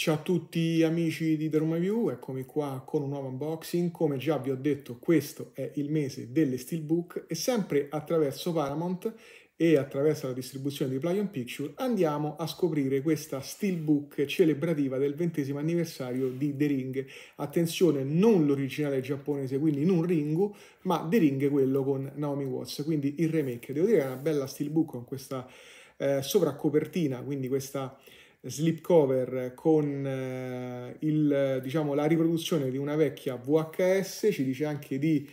Ciao a tutti amici di The Roma View, eccomi qua con un nuovo unboxing. Come già vi ho detto, questo è il mese delle Steelbook e sempre attraverso Paramount e attraverso la distribuzione di Plyon Picture andiamo a scoprire questa steelbook celebrativa del ventesimo anniversario di The Ring. Attenzione, non l'originale giapponese, quindi non Ringu, ma The Ring quello con Naomi Watts, quindi il remake. Devo dire che è una bella steelbook con questa eh, sovracopertina, quindi questa slipcover con eh, il, diciamo, la riproduzione di una vecchia VHS, ci dice anche di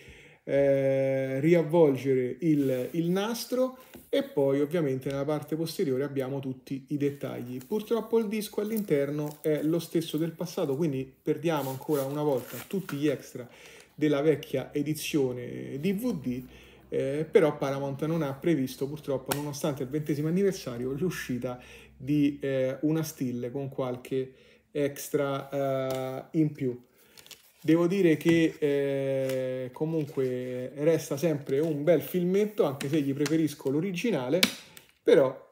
eh, riavvolgere il, il, nastro e poi ovviamente nella parte posteriore abbiamo tutti i dettagli. Purtroppo il disco all'interno è lo stesso del passato, quindi perdiamo ancora una volta tutti gli extra della vecchia edizione DVD eh, però Paramount non ha previsto purtroppo, nonostante il ventesimo anniversario, l'uscita di eh, una still con qualche extra eh, in più. Devo dire che eh, comunque resta sempre un bel filmetto, anche se gli preferisco l'originale, però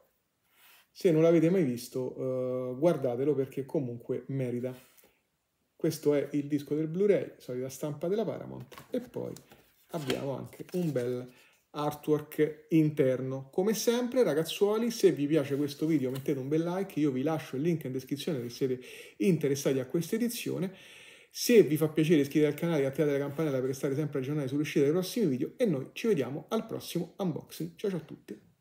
se non l'avete mai visto eh, guardatelo perché comunque merita. Questo è il disco del Blu-ray, solita stampa della Paramount e poi abbiamo anche un bel artwork interno. Come sempre ragazzuoli, se vi piace questo video mettete un bel like, io vi lascio il link in descrizione se siete interessati a questa edizione. Se vi fa piacere iscrivetevi al canale e attivate la campanella per stare sempre aggiornati sull'uscita dei prossimi video e noi ci vediamo al prossimo unboxing. Ciao ciao a tutti!